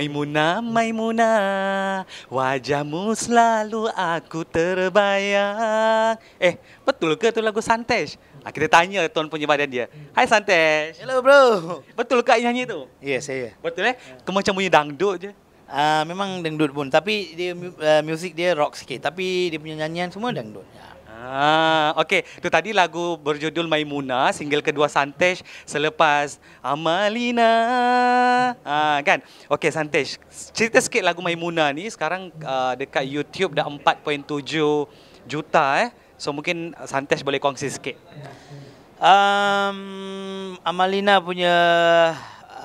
Maimuna, Maimuna, wajahmu selalu aku terbayang. Eh, betul ke tu lagu Santesh? Ah, kita tanya tuan punya badan dia. Hai Santesh. Hello bro. Betul ke nyanyi tu? Ya, yeah, saya. Betul eh? Kau macam punya dangdut je. Ah, uh, memang dangdut pun, tapi dia uh, music dia rock sikit, tapi dia punya nyanyian semua dangdut. Ya. Ah, okey. Tu tadi lagu berjudul Maimuna, single kedua Santej selepas Amalina. Ah, kan? Okey Santej, cerita sikit lagu Maimuna ni sekarang uh, dekat YouTube dah 4.7 juta eh. So mungkin Santej boleh kongsi sikit. Um, Amalina punya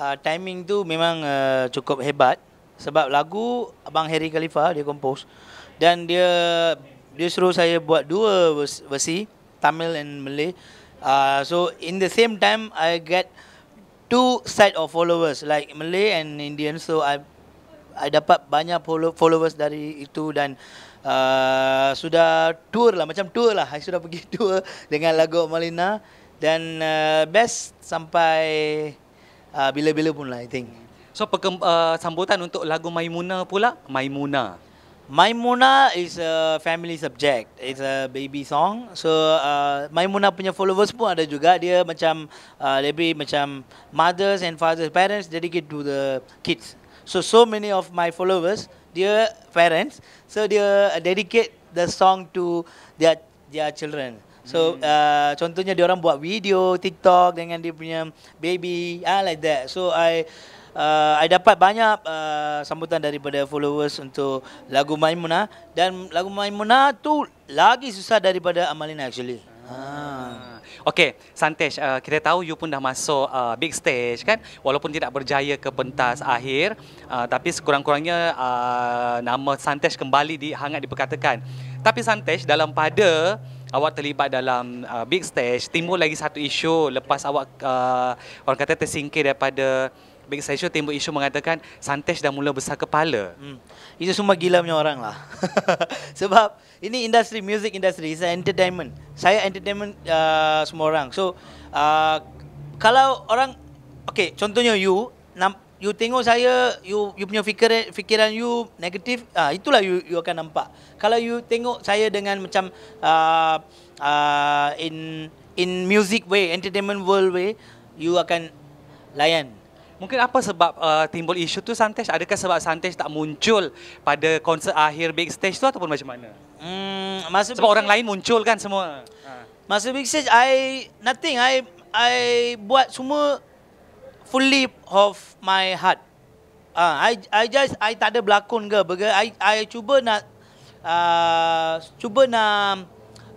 uh, timing tu memang uh, cukup hebat sebab lagu Abang Harry Khalifa dia kompos dan dia dia suruh saya buat dua versi Tamil and Malay. Uh, so in the same time I get two side of followers like Malay and Indian. So I I dapat banyak follow, followers dari itu dan uh, sudah tour lah macam tour lah. Saya sudah pergi tour dengan lagu Malina dan uh, best sampai uh, bila-bila pun lah I think. So perkemb- uh, sambutan untuk lagu Maimuna pula Maimuna. My Maimuna is a family subject. It's a baby song. So uh, Maimuna punya followers pun ada juga. Dia macam uh, lebih macam mothers and fathers, parents dedicate to the kids. So so many of my followers, dia parents, so dia dedicate the song to their their children. So hmm. uh, contohnya dia orang buat video TikTok dengan dia punya baby, ah like that. So I uh, dapat banyak uh, sambutan daripada followers untuk lagu Maimuna dan lagu Maimuna tu lagi susah daripada Amalina actually. Ah. Okey, Santesh, uh, kita tahu you pun dah masuk uh, big stage kan? Walaupun tidak berjaya ke pentas akhir, uh, tapi sekurang-kurangnya uh, nama Santesh kembali di hangat diperkatakan. Tapi Santesh dalam pada awak terlibat dalam uh, big stage timbul lagi satu isu lepas awak uh, orang kata tersingkir daripada saya Central Timbul isu mengatakan Santesh dah mula besar kepala hmm. Itu semua gila punya orang lah Sebab ini industri, music industry It's entertainment Saya entertainment uh, semua orang So uh, Kalau orang Okay, contohnya you You tengok saya You, you punya fikiran, fikiran you negatif uh, Itulah you, you akan nampak Kalau you tengok saya dengan macam uh, uh, In in music way, entertainment world way You akan layan Mungkin apa sebab uh, timbul isu tu Santesh? Adakah sebab Santesh tak muncul pada konser akhir Big Stage tu ataupun macam mana? Hmm, masa sebab orang lain muncul kan semua. Ha. Masa Big Stage, I nothing. I I buat semua fully of my heart. Ah, uh, I I just I tak ada berlakon ke, berge. I I cuba nak uh, cuba nak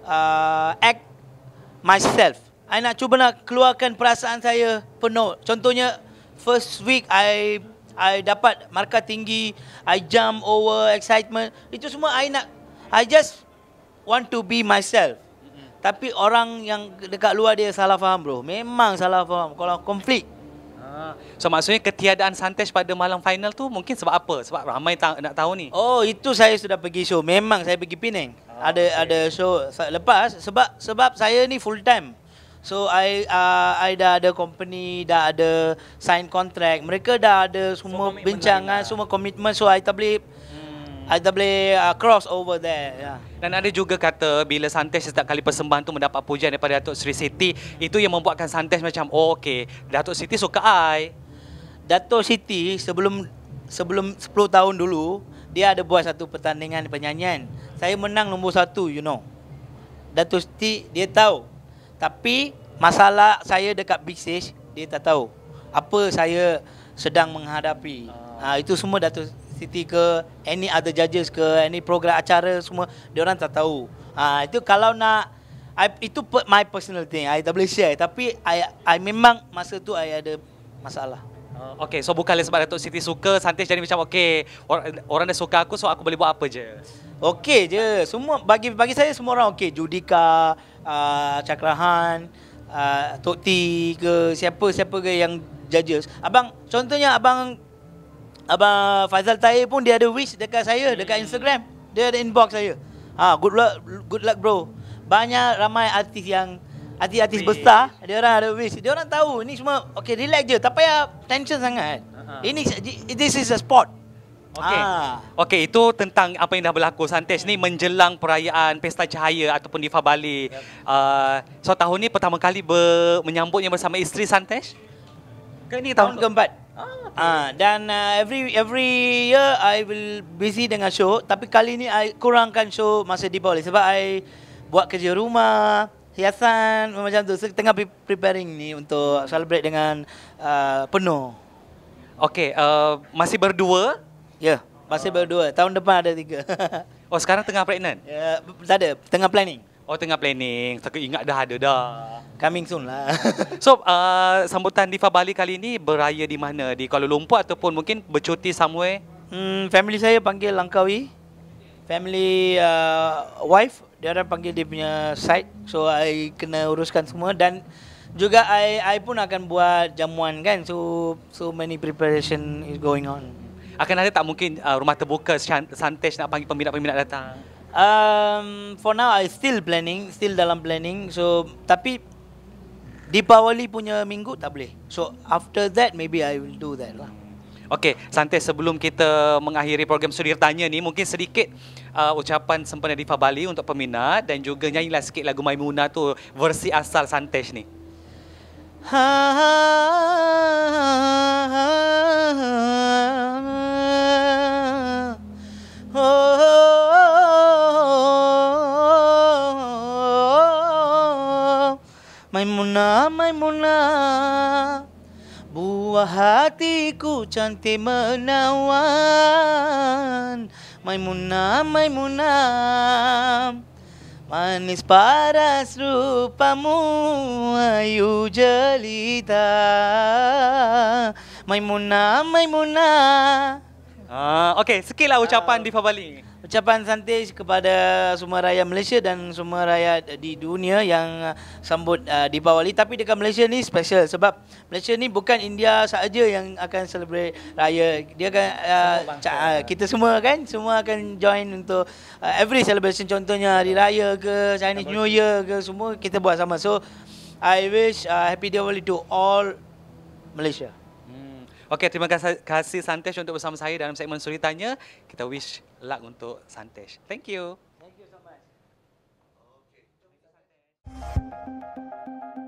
uh, act myself. I nak cuba nak keluarkan perasaan saya penuh. Contohnya, first week I I dapat markah tinggi, I jump over excitement. Itu semua I nak I just want to be myself. Mm-hmm. Tapi orang yang dekat luar dia salah faham bro. Memang salah faham kalau konflik. Ah. So maksudnya ketiadaan Santesh pada malam final tu mungkin sebab apa? Sebab ramai ta- nak tahu ni. Oh, itu saya sudah pergi show. Memang saya pergi Penang. Oh, ada okay. ada show lepas sebab sebab saya ni full time. So I uh, I dah ada company, dah ada sign contract. Mereka dah ada semua so, bincangan, lah. eh, semua komitmen so I tak boleh hmm. I tak boleh uh, cross over there. Yeah. Dan ada juga kata bila Santesh setiap kali persembahan tu mendapat pujian daripada Datuk Sri Siti, itu yang membuatkan Santesh macam oh, okey, Datuk Siti suka I. Datuk Siti sebelum sebelum 10 tahun dulu dia ada buat satu pertandingan penyanyian. Saya menang nombor satu, you know. Datuk Siti dia tahu tapi masalah saya dekat Big Stage dia tak tahu apa saya sedang menghadapi. Ha, itu semua Datuk Siti ke any other judges ke any program acara semua dia orang tak tahu. Ha, itu kalau nak I, itu per, my personal thing. I tak boleh share tapi I, I memang masa tu I ada masalah. Okay, so bukanlah sebab Datuk Siti suka Santis jadi macam okay orang, orang dah suka aku so aku boleh buat apa je. Okay je. Semua bagi bagi saya semua orang okay. Judika, uh, Cakrahan uh, Tok T ke siapa-siapa ke yang judges Abang contohnya abang Abang Faizal Tahir pun dia ada wish dekat saya dekat hmm. Instagram Dia ada inbox saya ha, Good luck good luck bro Banyak ramai artis yang Artis-artis besar Dia orang ada wish Dia orang tahu ini semua Okay relax je tak payah tension sangat uh-huh. Ini this is a sport Okey. Ah. Okey, itu tentang apa yang dah berlaku Santesh ni menjelang perayaan Pesta Cahaya ataupun Diva Bali. Yep. Uh, so tahun ni pertama kali ber, menyambutnya bersama isteri Santes. Ke ini tahun keempat. Ah, uh, dan uh, every every year I will busy dengan show, tapi kali ni I kurangkan show masa di Bali sebab I buat kerja rumah, hiasan macam tu. So, tengah preparing ni untuk celebrate dengan uh, penuh. Okey, uh, masih berdua Ya, masih baru dua. Tahun depan ada tiga. oh, sekarang tengah pregnant? Ya, tak ada. Tengah planning. Oh, tengah planning. Takut ingat dah ada dah. Coming soon lah. so, uh, sambutan Diva Bali kali ini beraya di mana? Di Kuala Lumpur ataupun mungkin bercuti somewhere? Hmm, family saya panggil Langkawi. Family uh, wife, dia orang panggil dia punya side. So, I kena uruskan semua dan juga I, I pun akan buat jamuan kan. So, so many preparation is going on. Akan ada tak mungkin uh, rumah terbuka Santesh nak panggil peminat-peminat datang? Um, for now I still planning, still dalam planning. So tapi di Deepawali punya minggu tak boleh. So after that maybe I will do that lah. Okay, Santai sebelum kita mengakhiri program Sudir Tanya ni, mungkin sedikit uh, ucapan sempena di Bali untuk peminat dan juga nyanyilah sikit lagu Maimuna tu versi asal Santesh ni. ha. ha. Buah hatiku cantik menawan Maimuna, maimuna Manis paras rupamu ayu jelita Maimunah, Maimunah Uh, ah, okay, sikit ucapan uh, di Fabali. Ucapan santai kepada semua rakyat Malaysia dan semua rakyat di dunia yang sambut uh, ah, Deepawali. Tapi dekat Malaysia ni special sebab Malaysia ni bukan India sahaja yang akan celebrate raya. Dia akan, uh, semua ca- kita semua kan, semua akan join untuk uh, every celebration. Contohnya hari raya ke, Chinese New Year ke, semua kita buat sama. So, I wish uh, happy Diwali to all Malaysia. Okey, terima kasih Santesh untuk bersama saya dalam segmen Suri Tanya. Kita wish luck untuk Santesh. Thank you. Thank you so much. Okay. Thank you.